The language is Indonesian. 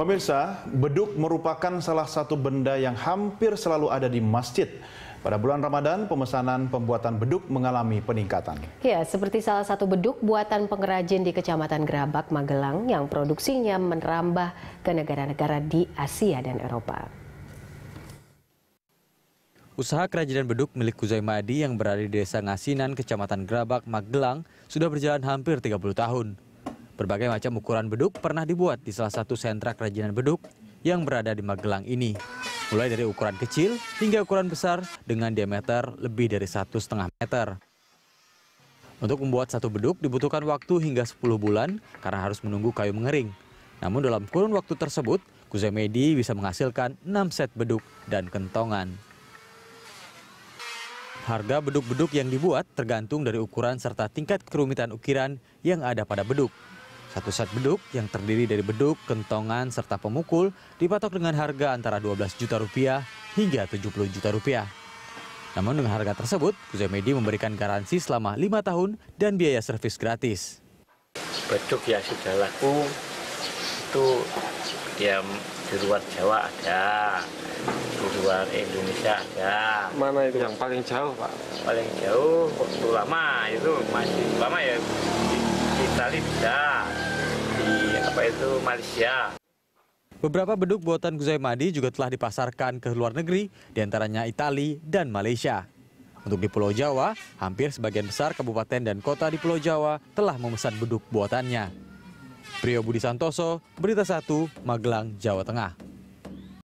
Pemirsa, beduk merupakan salah satu benda yang hampir selalu ada di masjid. Pada bulan Ramadan, pemesanan pembuatan beduk mengalami peningkatan. Ya, seperti salah satu beduk buatan pengrajin di Kecamatan Gerabak, Magelang yang produksinya menerambah ke negara-negara di Asia dan Eropa. Usaha kerajinan beduk milik Kuzaimadi Madi yang berada di Desa Ngasinan, Kecamatan Gerabak, Magelang sudah berjalan hampir 30 tahun. Berbagai macam ukuran beduk pernah dibuat di salah satu sentra kerajinan beduk yang berada di Magelang ini. Mulai dari ukuran kecil hingga ukuran besar dengan diameter lebih dari satu setengah meter. Untuk membuat satu beduk dibutuhkan waktu hingga 10 bulan karena harus menunggu kayu mengering. Namun dalam kurun waktu tersebut, Kuzemedi bisa menghasilkan 6 set beduk dan kentongan. Harga beduk-beduk yang dibuat tergantung dari ukuran serta tingkat kerumitan ukiran yang ada pada beduk. Satu set beduk yang terdiri dari beduk, kentongan, serta pemukul dipatok dengan harga antara 12 juta rupiah hingga 70 juta rupiah. Namun dengan harga tersebut, Kuzemedi memberikan garansi selama lima tahun dan biaya servis gratis. Beduk ya sudah laku, itu ya di luar Jawa ada, di luar Indonesia ada. Mana itu yang paling jauh Pak? Paling jauh, waktu lama itu masih lama ya di Itali tidak apa itu Malaysia. Beberapa beduk buatan Guzai Madi juga telah dipasarkan ke luar negeri, diantaranya Itali dan Malaysia. Untuk di Pulau Jawa, hampir sebagian besar kabupaten dan kota di Pulau Jawa telah memesan beduk buatannya. Prio Budi Santoso, Berita 1, Magelang, Jawa Tengah.